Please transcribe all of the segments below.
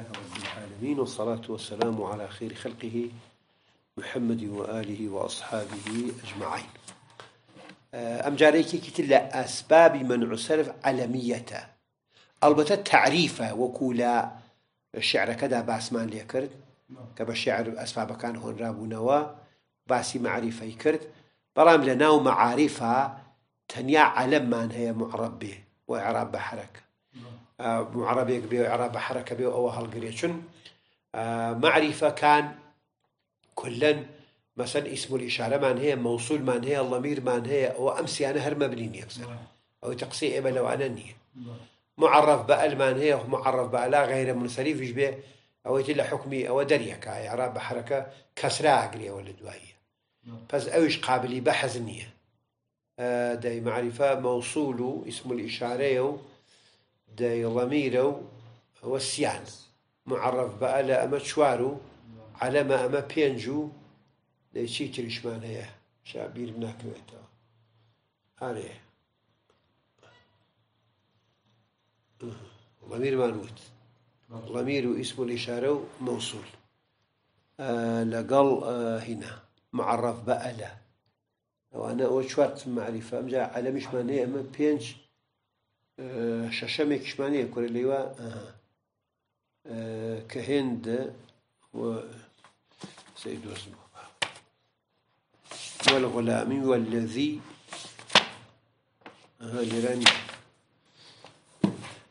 لله رب العالمين والصلاة والسلام على خير خلقه محمد وآله وأصحابه أجمعين آه، أم جاريكي كتلا أسباب منع السلف علمية البته تعريفه وكولا الشعر كذا باسمان لي كرد كما الشعر أسباب كان هون رابونوا باسي معرفة يكرد برام لناو معارفة تنيا علم من هي معرب به وإعراب بحركه معربي كبير عرب حركة بيو أو هالجريشن آه، معرفة كان كلا مثلا اسم الإشارة من هي موصول من هي الضمير من هي وأمس أنا هر مبنيني مثلا نعم. أو تقصي إما لو أنا نية نعم. معرف بقى من هي معرف بقى لا غير منسلي فيش به أو يتلا حكمي أو دريك هاي عرب حركة كسراء قلي ولا دوائية بس نعم. أيش قابلي بحزنية آه معرفة موصوله اسم الإشارة يو. داي ضميره والسيان معرف بقى أما تشوارو على ما أما بينجو داي شي ترشمان هي شابير بناك بيتا عليه ضمير مانوت ضمير اسم الإشارة موصول آه لقل آه هنا معرف بألا وأنا وشوارت معرفة أمجا على مش مانية أما بينج ششمه كشمانية كوري ليوا كهند و سيد والغلام والذي هاجران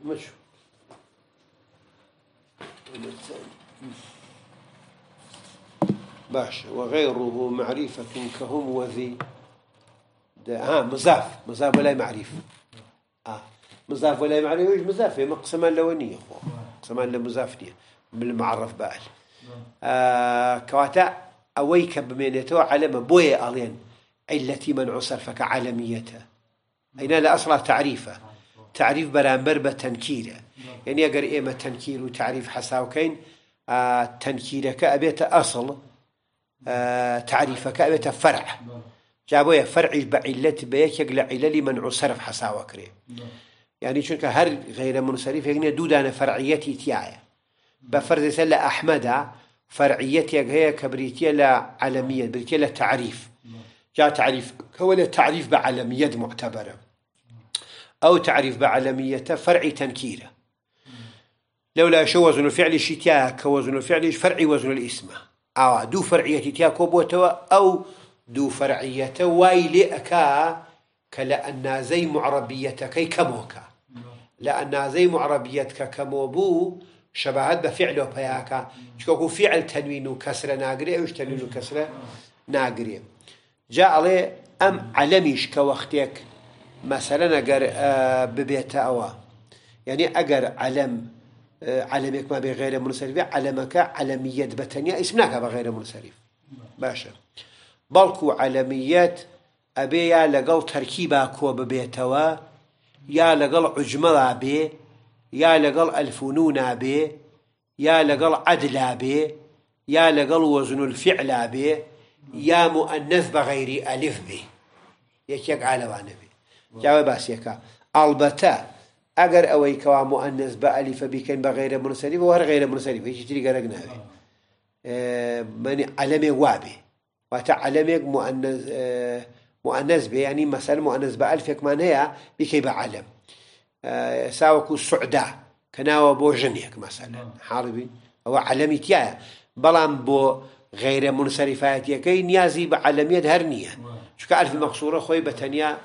مشو باش وغيره معرفة كهم وذي ده ها مزاف مزاف ولا معرفة آه مزاف ولا معنى ويش مزاف هي مقسمه لونية خو مقسمه لمزاف دي بالمعرف بقال آه كواتا أويك بمينته علم بوي ألين التي من عصر عالميته أين لا اصلا تعريفه تعريف برامبر بتنكيره يعني أجر ايما تنكير وتعريف حساوكين آه تنكيرك أبيت أصل آه تعريفك أبيت فرع جابوا فرع بعلة بيك يقلع علل من عصر حساوكري يعني چونکە كهر غير منصرف يعني دودا فەرعیەتی تایە بە فەرزیسە لە فرعية فەرعیەتێک هەیە لا عالمية لە لا تعريف جاء تعريف هو تعریف تعريف بعالمية تعریف بە عەلەمیەت معتەبەرە ئەو لولا شو وزن الفعل شتيا كوزن الفعل فرعي وزن الاسم او دو فرعية تيا كوبوتوا او دو فرعية أكا كلا أن زي معربية كي كموكا لأن لأنازي معربية كموبو شبهت بفعله بياكا شكوكو فعل تنوين كسر ناقرية وش تنوين كسر ناقرية جاء لي أم علميش كوختيك مثلا أقر آه، ببيت أوا يعني أقر علم آه، علمك ما بغير منصرف علمك علمية بتنيا اسمناك بغير منصرف باشا بلكو علمية أبي يا لقل تركيبا كو ببيت يا لقل عجمرا بي يا لقل الفنون بي يا لقل عدلا بي يا لقل وزن الفعل بي يا مؤنث بغير ألف بي يا شيك على نبي جاوا باس يكا البتا اجر اويكا مؤنث بألف بي كان بغير منصرف وهر غير منصرف ايش تري قرقنا بي آه من علمي وابي وتعلمي مؤنث اه، مؤنث به يعني مثلا مؤنث بألف يكمان هي بكي بعلم آه ساوكو سعداء كناو بو جنيك مثلا نعم. حاربي أو علمي تيا بلان بو غير منصرفات يكي نيازي بعلمية هرنية نعم. شو كألف مقصورة خوي بتنيا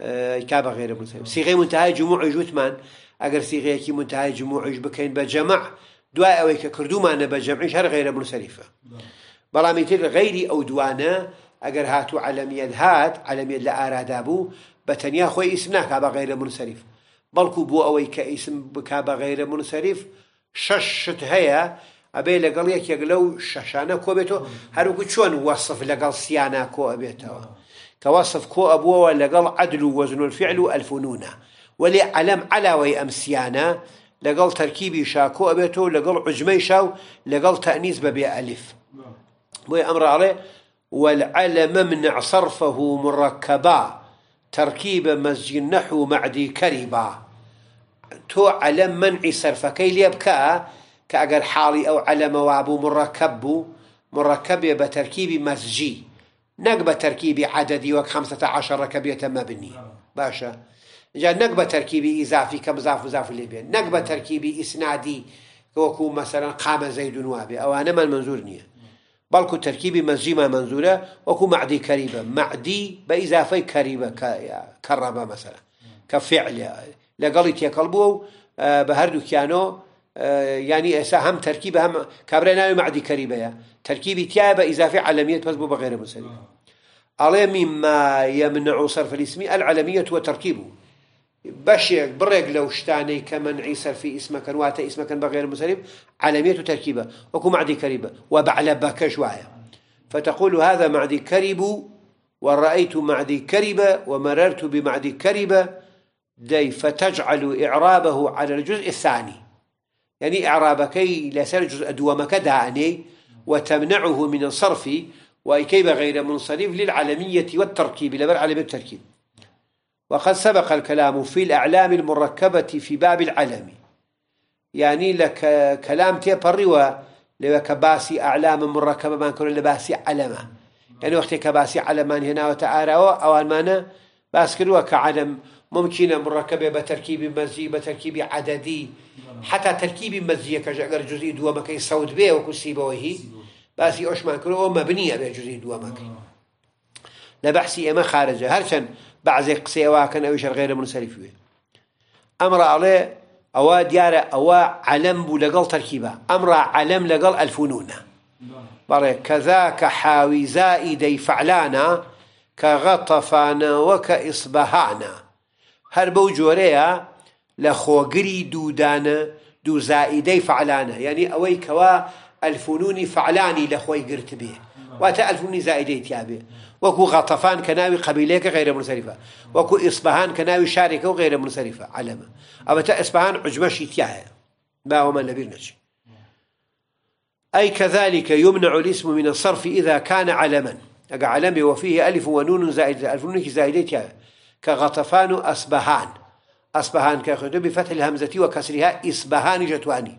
آه كابا غير منصرف صيغة منتهى جموع جوتمان أجر صيغة كي منتهى جموع بكين بجمع دواء أو كردو معنا بجمعش شهر غير منصرفة نعم. بلان مثل غيري أو دوانا ئەگەر هاتوو علەمیت هات علەمیت لە ئارادا بوو خو اسم خۆی ئیسم ناکا منصرف غیرە منسەریف بەڵکو بۆ ئەوەی کە ئیسم بک بە غیرە منسەریف شەش شت هەیە ئەبێ لەگەڵ یەکێک لەو شەشانە کۆبێتەوە هەروکو چۆن وەصف لەگەڵ سیانە کۆ ئەبێتەوە کە وەصف کۆ ئەبووەوە لەگەڵ عدل وزن الفعل الفعل ولي علم على وي ام سيانا لقل تركيبي شا كو بيتو لقل عجمي شاو لەگەڵ تەنیز الف ئەلیف نعم. امر عليه والعلم منع صرفه مركبا تركيب مزج النحو معدي كربا تو علم منعي كي ليبكا كأجر حالي أو علم وابو مركب مركب بتركيب مزجي نقبة تركيب عددي وك خمسة عشر ركبية مبني نعم. باشا جا نقبة تركيبي كم زاف مضاف ليبيا نقبة تركيبي إسنادي وكو مثلا قام زيد وابي أو أنا ما المنظور نيه بلكو تركيبي منجمة منزولة وكو معدي كريبة معدي بإضافة كريمة كربة مثلا كفعل لقالت يا قلبو اه، بهردو كيانو يعني اه، اسا هم تركيبه هم كبرنا معدي كريبة يا تركيبي تيابه اضافه علميه بس بغير مسلم آه. عليه مما يمنع صرف الاسم العلميه وتركيبه بشيك بريك لو شتاني كمن عيسى في اسمه كان ئیسمەکەن اسمه كان بغير مسلم تەرکیبە تركيبه وكو معدي كريبه بەعلە بەکەش فتقول هذا معدي كرب ورأيت معدي كريبة ومررت بمعدي كريبة دي فتجعل إعرابه على الجزء الثاني يعني إعرابك لسر جزء دوامك داني وتمنعه من الصرف وكيف غير منصرف للعلمية والتركيب لبر عالميه التركيب وقد سبق الكلام في الأعلام المركبة في باب العلم يعني لك كلام تيبريوا لك باسي أعلام مركبة ما كنا لباسي علما يعني وقت كباسي علمان هنا وتعالى أو المانا بس كلوا كعلم ممكنة مركبة بتركيب مزي بتركيب عددي حتى تركيب مزي كجعر جزء دوما كي صوت به وكسيبه وهي باسي ما كروا مبنية بجزء دوما كي لبحثي ما خارجة هرشن بعضي قصي أوا كان أوشر غير منسلف به أمر عليه أوا ديارة أو علم بلقل تركيبة أمر علم لقل الفنون بره كذاك حاوي زائدي فعلانا كغطفانا وكإصبهانا هربو جوريا لخوغري دودانا دو زائدي فعلانا يعني أوي كوا الفنون فعلاني لخوي قرت به واتا الفونی زائده تیابه وەکو غەتەفان کە ناوی قەبیلەیەکە غیرە منسەریفە وەکو ئیسبهان کە ناوی شارێکە و غیرە منسەریفە إصبهان ئەبەتە ئەسبهان ما هو من لەبیر أي كذلك يمنع الاسم من الصرف إذا كان علما أقع علمي وفيه ألف ونون زائد ألف ألفونك زائدتها كغطفان أصبهان أصبهان كأخذ بفتح الهمزة وكسرها إصبهان جتواني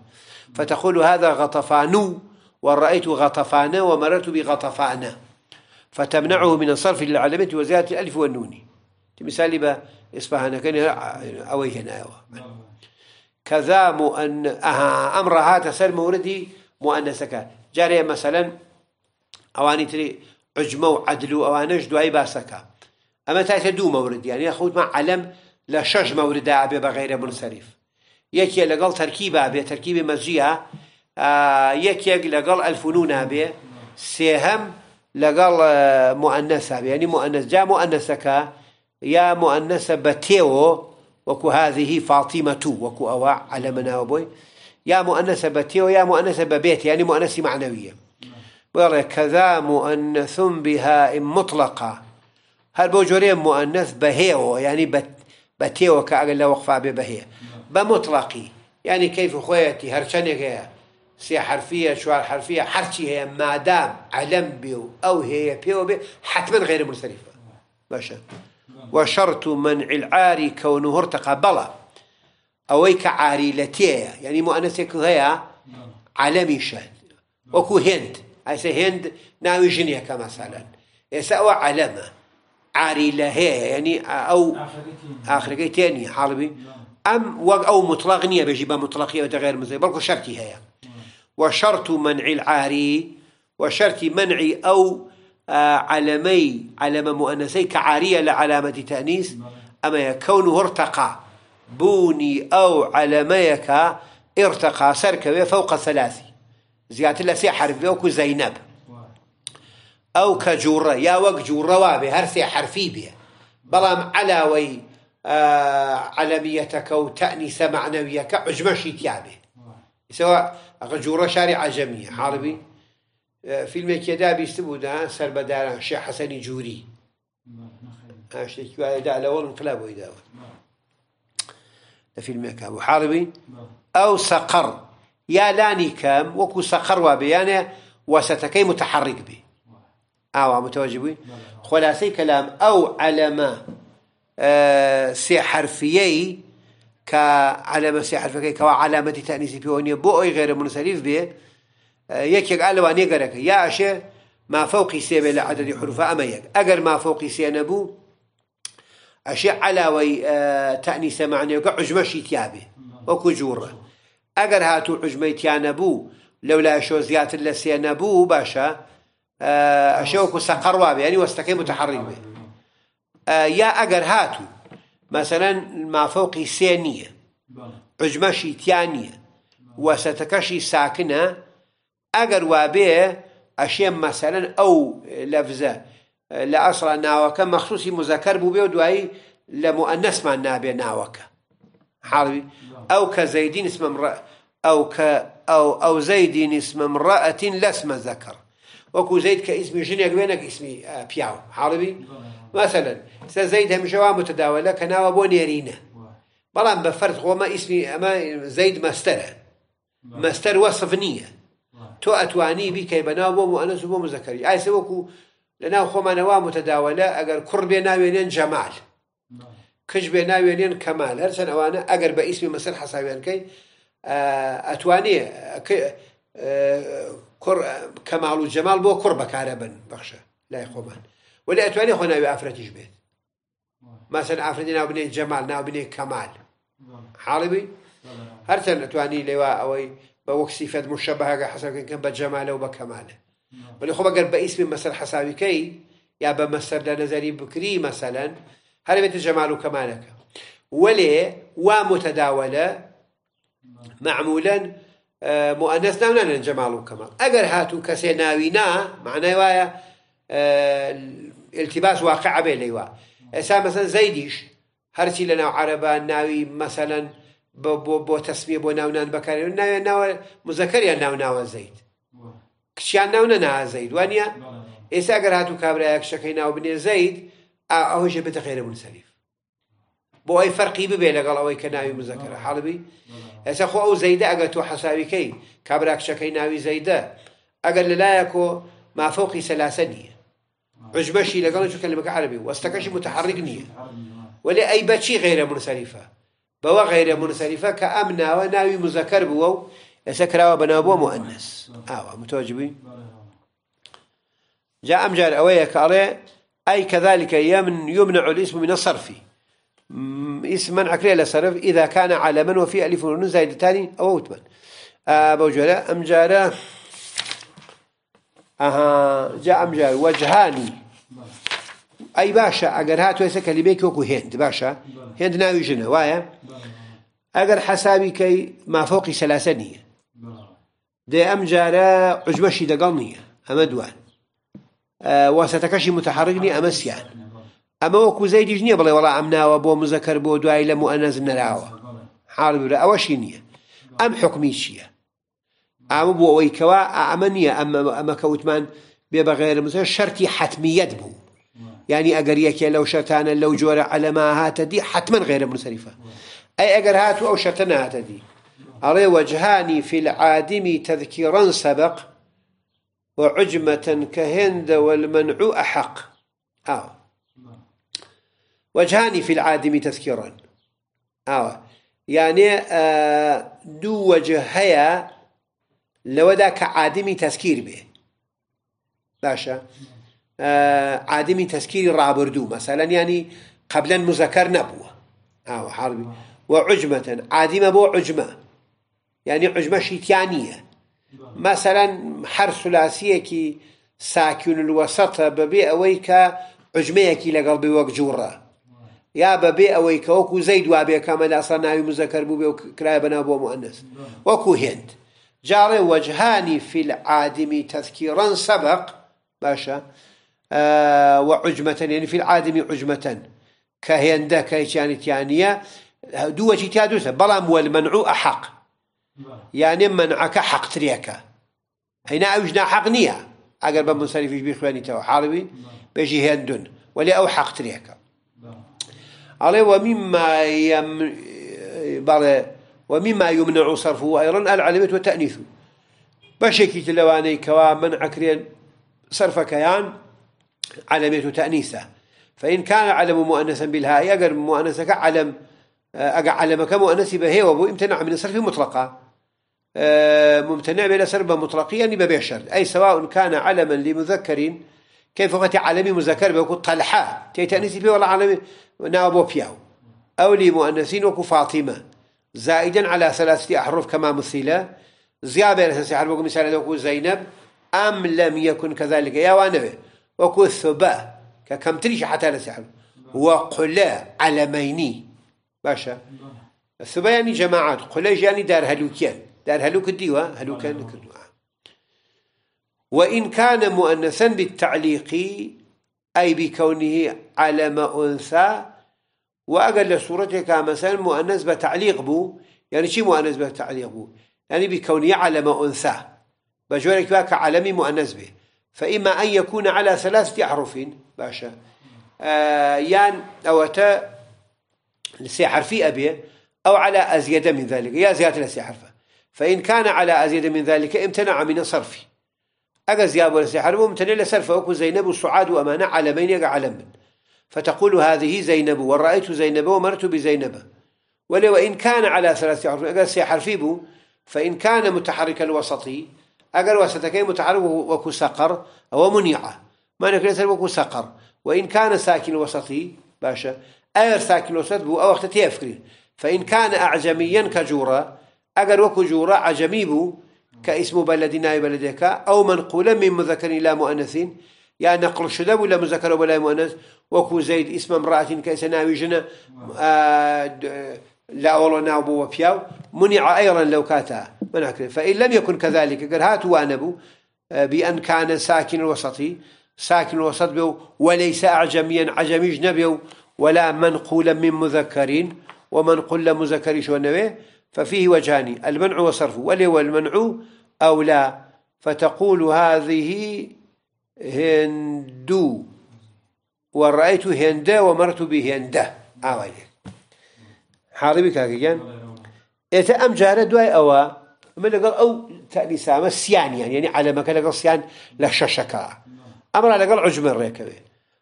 فتقول هذا غطفانو ورأيت غطفانا ومررت بغطفانا فتمنعه من الصرف للعلامة وزيادة الألف والنون مثال با انا كان أويهنا أيوة. كذا مؤن أها أمر هذا سر موردي مؤنسك جاري مثلا أواني تري عجمة وعدل وأوانج دعي باسكا أما تأتي دو مورد يعني أخوت مع علم لا شج مورد أبي بغير منصرف يكي لقل تركيبة أبي تركيبة مزجية آه، يك لقل الفنون به سيهم لقل آه، مؤنثة يعني مؤنث جاء مؤنثك يا مؤنثة بتيو وكو هذه فاطمة وكو أواع على منابوي يا مؤنثة بتيو يا مؤنثة ببيت يعني مؤنثة معنوية ويرى كذا مؤنث بها مطلقة هل بوجورين مؤنث بهيو يعني بت بتيو كأقل وقفة ببهية بمطلقي يعني كيف خويتي هرشانك حرفيه حرفیە حرفيه حرشي هي ما مادام علم بيو او هي بيو بي حتما غير منصرفه باشا وشرط منع العاري كونه ارتقى بلا أويك عاري لتيا يعني مؤنثك هي علمي شهد وكو هند هسه هند ناوي جنيك كمثلا هسه أو علامة عاري لهي يعني أو آخر تاني حالبي أم أو مطلق نية بيجيبها مطلقية غير مزي بلكو شرطي هي وشرط منع العاري وشرط منع أو آه، علمي علم مؤنسي كعارية لعلامة تأنيس أما كونه ارتقى بوني أو علميك ارتقى سركبه فوق ثلاثي زيادة لسي حرف بيوكو زينب أو كجورة يا وك جورة وابي هرسي حرفي بيه بلام علاوي آه علميتك وتأنيس معنويك عجمشي تيابي سواء اگه جورا شاری عجمیه عربی اه، فیلم که دا بیست بوده سر بدارن شیخ حسنی جوری عشتی که وای دا لول انقلاب وای ده فيلم كابو حاربي أو سقر يا لاني كام وكو سقر وبيانه وستكي متحرك به أو متوجبي خلاصي كلام أو علما آه سي حرفيي كعلامة حرف كي كوا علامة تأنيسي بيوني بوي غير منصرف به آه، يكيك ألوان يقرك يا أشي ما فوق سيبه عدد حروف أما يك أجر ما فوق سيبه بو أشي على وي آه، تأنيس معنى يك عجمة شيتيابي وكو جورة أقر هاتو عجمة تيانبو لولا أشو زيات اللي بو باشا أشي آه، وكو سقروابي يعني وستكي متحرك به يا أجر هاتو مثلا ما فوق سينية عجمشي تيانية وستكشي ساكنة أجر وابي أشياء مثلا أو لفظة لأصل ناوكا مخصوصي مذكر بو بيو دواي لمؤنس ما نابي ناوكا حالي أو كزيدين اسم امرأة أو ك أو أو زيدين اسم امرأة لا اسم ذكر وكو زيد كاسم جنيك بينك اسمي آه، بياو حالي مثلا زەید هەمژەوا متداوە لە کە ناوە بۆ نێرینە بەڵام بە فەرز خۆمە ئیسمی ئەمە زەید مەستەرە مەستەر وەصف نییە تۆ ئەتوانی بیکەی بەناو بۆ مؤنس بۆ مزەکەری ئایسە وەکو لەناو خۆمانەوا متداوە لە ئەگەر کوڕ بێ ناوێنێن جەمال کش بێ ناوێنێن کەمال هەرچەند ئەوانە ئەگەر بە ئیسمی مەسەر حەساوێنکەی ئەتوانێ کەماڵ و جەمال بۆ کوڕ بەکارە بن بەخشە لای خۆمان ولا اتوانی خونا بأفرتيش ئافرەتیش مثلا مەسەن ناو بني جمال ناو بني كمال حالبي هرتن هەرچەند ئەتوانی لێوا بوكسي فد وەک سیفەت مشەبەهاگە كن بە جەمالە و بە کەمالە ولی خۆ بەگەر مثلا ئیسمی مەسەر حەساویکەی یا بە مەسەر لە نەزەری بکری مەسەلەن هەر بێتە جەمال و کەمالەکە وەلێ وا متەداوەلە معمولەن آه، مؤنث ناونانن جەمال التباس واقع بين ايوا اسا مثلا زيديش هرشي لنا عربا ناوي مثلا بو بو تسميه بو ناونان بكاري ناو ناو مذكر يا ناو ناو زيد كشان ناو ناو زيد وانيا اسا اگر هاتو كابرا يك شكي ناو بني زيد اه اوش بتخير ابن سليف بو اي فرقي ببي لقال اوي كناوي مذكر حالبي اسا خو او زيد اگر تو حسابي كي كابرا يك ناوي زيد اگر للايكو ما فوقي سلاسة نية عجبشي لقالش كلمك عربي واستكشف متحرك نية ولا أي بشي غير منصرفة بوا غير منصرفة كأمنا وناوي مذكر بوا يسكر وبنابو مؤنث آه متوجبي جاء أمجار أويا كأري أي كذلك يمن يمنع الاسم من الصرف اسم منع كليه لصرف إذا كان علما وفي ألف ونون زائدتان أو أوتمن آه أمجارة أها جاء أمجار وجهاني ئەی باشە ئەگەر هاتو ێستا کەلیبێکی وەکو هێند باشە هێند ناوی ژنە وایە ئەگەر حەساوی کەی مافۆقی سەلاسە نییە دێ ئەم جارە عجبەشی دەگەڵ نییە ئەمە دوان واسەتەکەشی متحڕگنی ئەمە سیان ئەمە وەکو زەیدیش نییە بڵێ وڵا ئەم ناوە بۆ مزەکەر بۆ دوای لە موەنەز نەراوە حاڵبرە ئەوەشی نییە ئەم حکمی چییە ئامە بۆ ئەوەی کەوا ئەمە نییە ئەمە ئەمە کەوتمان بێ بە غێرمزە شەرتی حتمیەت بوو ینی يعني ئەگەر یەکێ لەو لو لەو جۆرە ئەلەما هاتە دی حتمما غێرە منسەریفە ئەی ئەگەر هاتوو ئەو شەتە نهاتە دی ئەڵێ وەجهانی في العادم تذكيرا سبق وعجمة كهند والمنع أحق أو آه. وجهاني في العادم تذكيرا أو آه. يعني آه، دو وجه هيا لو ذاك عادمي تذكير به باشا آه، عادمي تذكيري رابردو مثلا يعني قبلا مذكر نبوه أو آه، حربي وعجمة عادمة بو عجمة يعني عجمة شيتيانية مثلا حر ثلاثية كي ساكن الوسط ببي أويك عجمة كي لقلبي وقجورة يا ببي أويك وكو زيد وابي كامل أصلا ناوي مذكر بو بي بنا بو مؤنث وكو هند جاري وجهاني في العادم تذكيرا سبق باشا آه وعجمة يعني في العادم عجمة كهيندا كيشانت يعني دو وجه تيادوسة بلام والمنعو أحق يعني منعك حق تريكا هنا أوجنا حق نية أقر بمنصرفش بيخواني تو حاربي بيجي هندن ولا أو حق تريكا على ومما يم ومما يمنع صرفه أيضا العلمة وتأنيثه بشكي تلواني كوا منعك صرف كيان علمية تأنيثة فإن كان علم مؤنثا بالهاء أجر مؤنثة كعلم أجر آه، علمك مؤنث به وبو امتنع من الصرف مطلقة آه، ممتنع من صرف مطلقيا يعني ببشر أي سواء كان علما لمذكر كيف قتي علمي مذكر بيقول طلحة تي تأنيث به ولا علمي نابو بياو أو لمؤنثين وكو فاطمة زائدا على ثلاثة أحرف كما مثيلة زيادة على ثلاثة أحرف مثال زينب أم لم يكن كذلك يا وانوي وكو الثباء كم تريش حتى لسحر وقلا ميني باشا الثباء يعني جماعات قلا يعني دار هلوكيان دار هلوك الديوة هلوكان كدوها وإن كان مؤنثا بالتعليق أي بكونه علم أنثى وأقل صورتك مثلا مؤنث بتعليق بو يعني شي مؤنث بتعليق بو يعني بكونه علم أنثى بجورك واك علمي مؤنث به فإما أن يكون على ثلاثة أحرف باشا آه يان تا لسي حرفي أبيه أو على أزيد من ذلك يا زيادة لسي حرفة فإن كان على أزيد من ذلك امتنع من الصرف أجا زياب ولا سحر ممتنع لصرفه وكو زينب سعاد وأمانة علمين يجا علم فتقول هذه زينب ورأيت زينب ومرت بزينب ولو إن كان على ثلاثة أحرف أجا سحر فيبو فإن كان متحرك الوسطي أجر وستكين متعرب وكو سقر أو منيعة ما نكريتر وكو سقر وإن كان ساكن وسطي باشا اير ساكن وسط بو أو وقت تيفكري فإن كان أعجميا كجورة أجر وكو جورة عجمي بو كاسم بلدنا بلدك أو منقولا من مذكر إلى مؤنث يا يعني نقل شدب ولا مذكر ولا مؤنث وكو زيد اسم امرأة كيس ناوي جنة آه لا والله نابو وفياو منع أيضا لو كاتا منعك فإن لم يكن كذلك قال هاتوا أنبو آه، بأن كان ساكن الوسطي ساكن الوسط بيو وليس أعجميا عجميج جنبيو ولا منقولا من مذكرين قل مذكر شو النبي إيه؟ ففيه وجهان المنع وصرفه ولي والمنع أو لا فتقول هذه هندو ورأيت هندا ومرت هندا آه، عوالي حاربي كاكيان إذا أم جارة دواي أوا من لقال أو تأليسا ما سيان يعني يعني على مكان كان سيان لششكا أمر على قال عجمر ركبه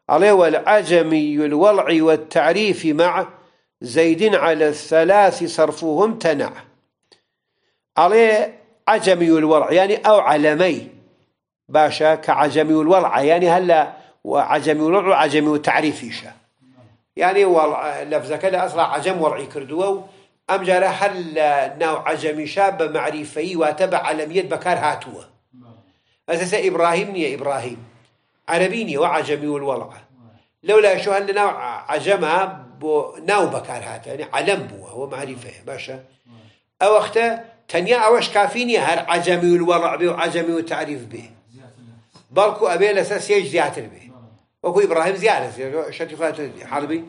عليه والعجمي والوضع والتعريف مع زيد على الثلاث صرفهم تنع عليه عجمي والورع يعني أو علمي باشا كعجمي والورع يعني هلا وعجمي والورع وعجمي يشا يعني وال لفظ كذا أصلا عجم ورعي كردوو أم جرى حل نوع عجم شاب معرفي وتبع علمية بكار هاتوا أساس إبراهيم يا إبراهيم عربيني وعجمي والولعة لولا شو هل نوع عجم بو ناو بكار هات يعني علم بوه هو معرفة باشا أو أختا تنيا أوش كافيني هر عجمي والولع به وعجمي وتعريف به بلكو أبي الأساس يجزي به وكو إبراهيم زيارة شاتي خالد حربي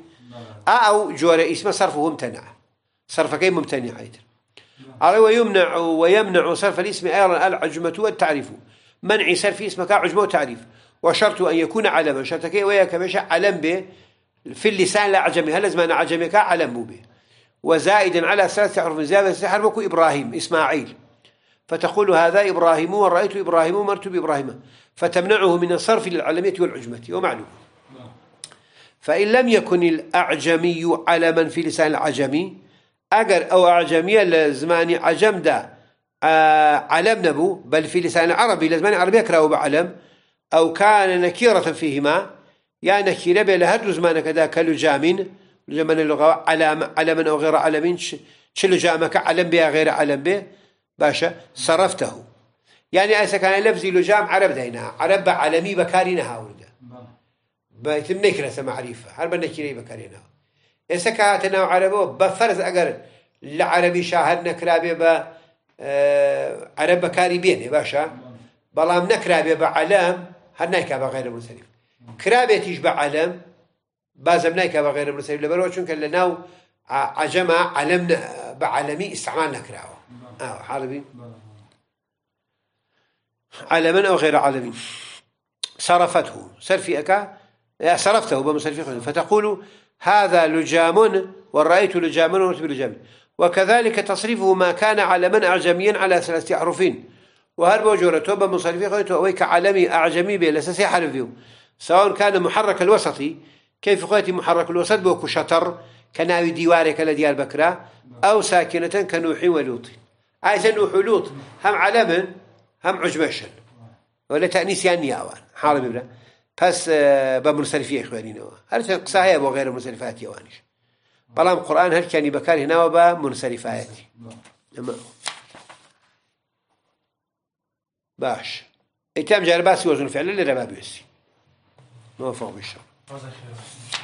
آه، أو جوار اسمه صرفه ممتنع صرف كي ممتنع أيضا على ويمنع ويمنع صرف الاسم أيضا العجمة والتعريف منع صرف اسمك عجمة وتعريف وشرط أن يكون علما شرط كي ويا كمشى علم به في اللسان لا عجمي هل لازم أنا عجمي كعلم به وزائدا على ثلاثة حروف زائد حرف إبراهيم إسماعيل فتقول هذا إبراهيم ورأيت إبراهيم ومرت بإبراهيم فتمنعه من الصرف للعلمية والعجمة ومعلوم فإن لم يكن الأعجمي علما في لسان العجمي أجر أو أعجمي لزمان عجم ده آه، علم نبو بل في لسان العربي لزمان العربي يكره بعلم أو كان نكيرة فيهما يعني نكيرة هدو زمان كذا كلجام لجمان اللغة علم علما أو غير علم شلجامك علم بها غير علم به باشا صرفته يعني ايسا كان لفظي لجام عرب دينا عرب عالمي بكارينا بيت بيتم نكرة عريفه عرب النكره بكارينا ايسا كاتنا عربه بفرز اگر العربي شاهد نكرابي با آه عرب بكاري بيني باشا بلام نكرابي بعلام هل نايكا بغير منسلم كرابي تيج علم بازم نايكا بغير منسلم لبرو چونك لناو آه، عجمة علمنا بعلمي استعمال نكراوه عربي علما أو غير عالمي صرفته صرفي أكا صرفته بما فتقول هذا لجام ورأيت لجاما ورأيت لجام وكذلك تصريفه ما كان علما أعجميا على ثلاثة أحرفين وهل بوجورة توبة مصرفي قلت أويك علمي أعجمي بلا ثلاثة حرفيو سواء كان محرك الوسطي كيف قلت محرك الوسط بوكو شطر كناوي ديوارك لديار البكرة أو ساكنة كنوحي ولوطي أيسن وحلوط هم على من هم عجمشن ولا تأنيس يعني يوان حارب ابنه بس آه، بمنصرفية إخوانينا هل قصاها أبو غير منصرفات يوانش بلام قرآن هل كان بكار هنا وبا منصرفات أما باش اتام جرباسي وزن فعلا لربابيسي ما موفق بالشر